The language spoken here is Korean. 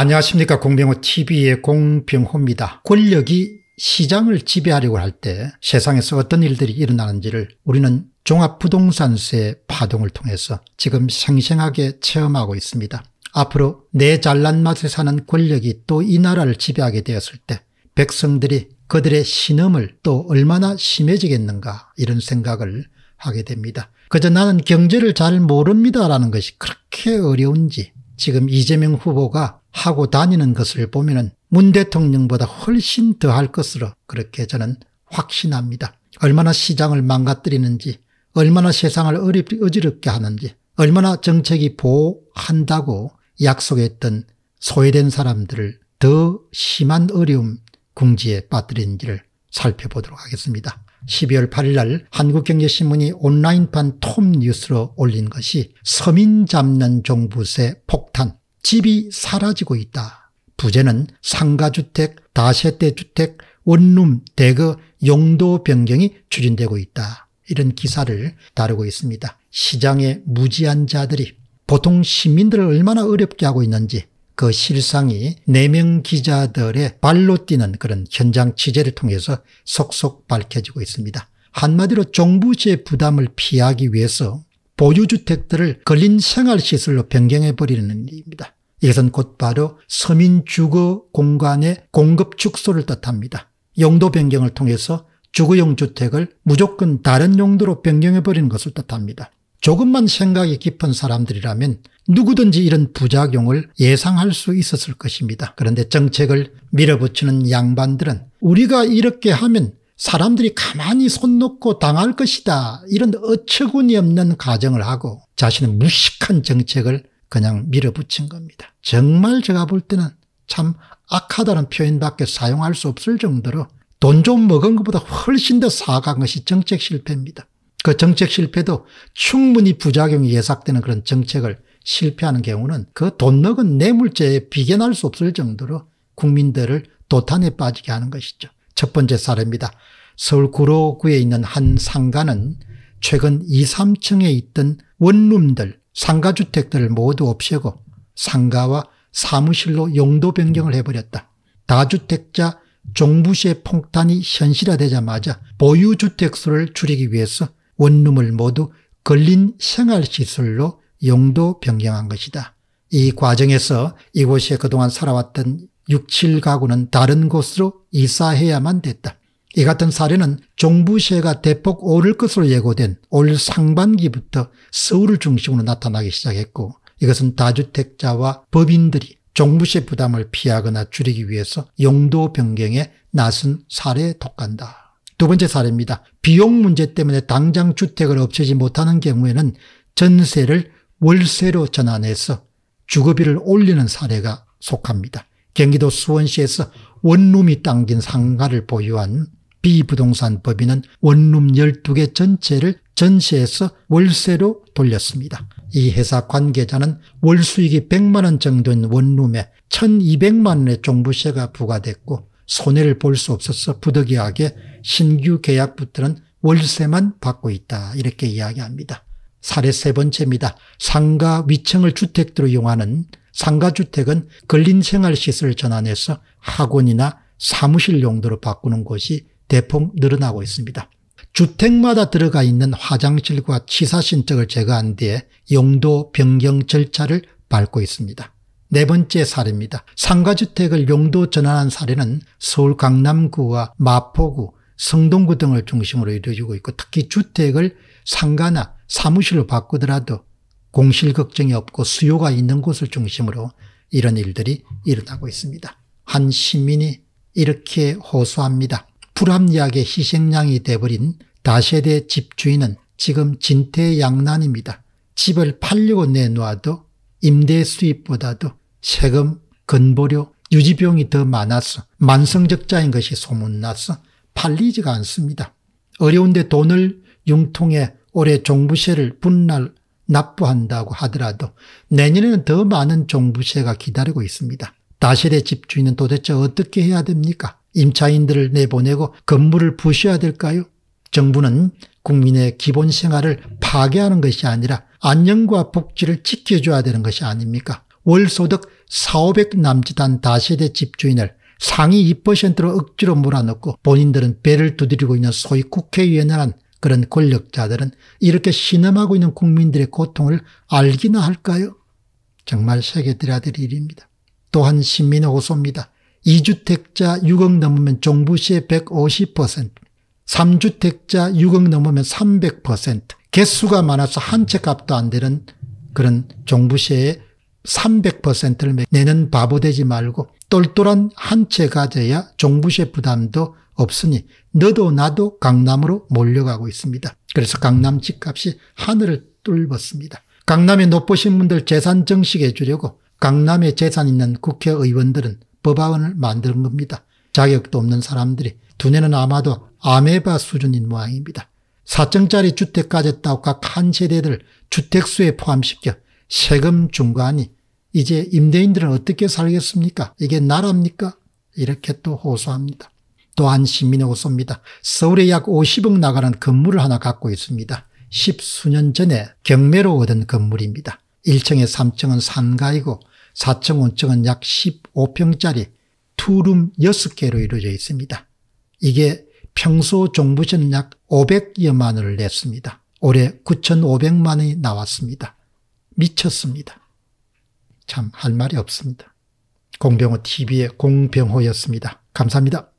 안녕하십니까 공병호TV의 공병호입니다. 권력이 시장을 지배하려고 할 때 세상에서 어떤 일들이 일어나는지를 우리는 종합부동산세 파동을 통해서 지금 생생하게 체험하고 있습니다. 앞으로 내 잘난 맛에 사는 권력이 또 이 나라를 지배하게 되었을 때 백성들이 그들의 신음을 또 얼마나 심해지겠는가 이런 생각을 하게 됩니다. 그저 나는 경제를 잘 모릅니다라는 것이 그렇게 어려운지 지금 이재명 후보가 하고 다니는 것을 보면 문 대통령보다 훨씬 더 할 것으로 그렇게 저는 확신합니다. 얼마나 시장을 망가뜨리는지 얼마나 세상을 어지럽게 하는지 얼마나 정책이 보호한다고 약속했던 소외된 사람들을 더 심한 어려움 궁지에 빠뜨리는지를 살펴보도록 하겠습니다. 12월 8일 날 한국경제신문이 온라인판 톱뉴스로 올린 것이 서민 잡는 종부세 폭탄, 집이 사라지고 있다. 부재는 상가주택, 다세대주택, 원룸, 대거, 용도 변경이 추진되고 있다. 이런 기사를 다루고 있습니다. 시장의 무지한 자들이 보통 시민들을 얼마나 어렵게 하고 있는지 그 실상이 4명 기자들의 발로 뛰는 그런 현장 취재를 통해서 속속 밝혀지고 있습니다. 한마디로 정부의 부담을 피하기 위해서 보유주택들을 걸린 생활시설로 변경해버리는 일입니다. 이것은 곧바로 서민 주거 공간의 공급 축소를 뜻합니다. 용도 변경을 통해서 주거용 주택을 무조건 다른 용도로 변경해버리는 것을 뜻합니다. 조금만 생각이 깊은 사람들이라면 누구든지 이런 부작용을 예상할 수 있었을 것입니다. 그런데 정책을 밀어붙이는 양반들은 우리가 이렇게 하면 사람들이 가만히 손 놓고 당할 것이다 이런 어처구니없는 가정을 하고 자신은 무식한 정책을 그냥 밀어붙인 겁니다. 정말 제가 볼 때는 참 악하다는 표현밖에 사용할 수 없을 정도로 돈 좀 먹은 것보다 훨씬 더 사악한 것이 정책 실패입니다. 그 정책 실패도 충분히 부작용이 예상되는 그런 정책을 실패하는 경우는 그돈 먹은 내물죄에 비견할 수 없을 정도로 국민들을 도탄에 빠지게 하는 것이죠. 첫 번째 사례입니다. 서울 구로구에 있는 한 상가는 최근 2, 3층에 있던 원룸들, 상가주택들을 모두 없애고 상가와 사무실로 용도 변경을 해버렸다. 다주택자 종부세 폭탄이 현실화되자마자 보유주택수를 줄이기 위해서 원룸을 모두 걸린 생활시설로 용도 변경한 것이다. 이 과정에서 이곳에 그동안 살아왔던 6, 7가구는 다른 곳으로 이사해야만 됐다. 이 같은 사례는 종부세가 대폭 오를 것으로 예고된 올 상반기부터 서울을 중심으로 나타나기 시작했고 이것은 다주택자와 법인들이 종부세 부담을 피하거나 줄이기 위해서 용도 변경에 나선 사례에 독한다. 두 번째 사례입니다. 비용 문제 때문에 당장 주택을 없애지 못하는 경우에는 전세를 월세로 전환해서 주거비를 올리는 사례가 속합니다. 경기도 수원시에서 원룸이 당긴 상가를 보유한 비부동산 법인은 원룸 12개 전체를 전세에서 월세로 돌렸습니다. 이 회사 관계자는 월수익이 100만 원 정도인 원룸에 1200만 원의 종부세가 부과됐고 손해를 볼 수 없어서 부득이하게 신규 계약부터는 월세만 받고 있다 이렇게 이야기합니다. 사례 세 번째입니다. 상가 위층을 주택으로 이용하는 상가주택은 근린생활시설 전환해서 학원이나 사무실 용도로 바꾸는 곳이 대폭 늘어나고 있습니다. 주택마다 들어가 있는 화장실과 치사 신청을 제거한 뒤에 용도 변경 절차를 밟고 있습니다. 네 번째 사례입니다. 상가주택을 용도 전환한 사례는 서울 강남구와 마포구, 성동구 등을 중심으로 이루어지고 있고 특히 주택을 상가나 사무실로 바꾸더라도 공실 걱정이 없고 수요가 있는 곳을 중심으로 이런 일들이 일어나고 있습니다. 한 시민이 이렇게 호소합니다. 불합리하게 희생양이 돼버린 다세대 집주인은 지금 진퇴양난입니다. 집을 팔려고 내놓아도 임대 수입보다도 세금, 건보료, 유지비용이 더 많았어. 만성적자인 것이 소문났어. 팔리지가 않습니다. 어려운데 돈을 융통해 올해 종부세를 분날 납부한다고 하더라도 내년에는 더 많은 종부세가 기다리고 있습니다. 다실의 집주인은 도대체 어떻게 해야 됩니까? 임차인들을 내보내고 건물을 부셔야 될까요? 정부는 국민의 기본 생활을 파괴하는 것이 아니라 안녕과 복지를 지켜줘야 되는 것이 아닙니까? 월소득 4,500 남짓한 다세대 집주인을 상위 2%로 억지로 몰아넣고 본인들은 배를 두드리고 있는 소위 국회의원이란 그런 권력자들은 이렇게 신음하고 있는 국민들의 고통을 알기나 할까요? 정말 세계 들여야 될 일입니다. 또한 신민의 호소입니다. 2주택자 6억 넘으면 종부시의 150%, 3주택자 6억 넘으면 300%, 개수가 많아서 한 채 값도 안 되는 그런 종부시의 300%를 내는 바보 되지 말고 똘똘한 한 채 가져야 종부세 부담도 없으니 너도 나도 강남으로 몰려가고 있습니다. 그래서 강남 집값이 하늘을 뚫었습니다. 강남에 높으신 분들 재산 정식해 주려고 강남에 재산 있는 국회의원들은 법안을 만드는 겁니다. 자격도 없는 사람들이 두뇌는 아마도 아메바 수준인 모양입니다. 4층짜리 주택 가졌다고 각한세대들 주택수에 포함시켜 세금 중과하니 이제 임대인들은 어떻게 살겠습니까? 이게 나라입니까? 이렇게 또 호소합니다. 또한 시민의 호소입니다. 서울에 약 50억 나가는 건물을 하나 갖고 있습니다. 십수년 전에 경매로 얻은 건물입니다. 1층에 3층은 상가이고 4층 5층은 약 15평짜리 투룸 6개로 이루어져 있습니다. 이게 평소 종부세는 약 500여만 원을 냈습니다. 올해 9,500만 원이 나왔습니다. 미쳤습니다. 참할 말이 없습니다. 공병호 TV의 공병호였습니다. 감사합니다.